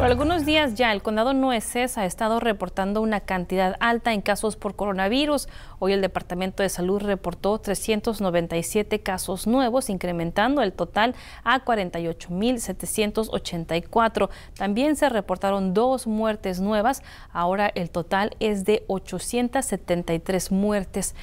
Por algunos días ya el condado Nueces ha estado reportando una cantidad alta en casos por coronavirus. Hoy el Departamento de Salud reportó 397 casos nuevos, incrementando el total a 48.784. También se reportaron dos muertes nuevas. Ahora el total es de 873 muertes.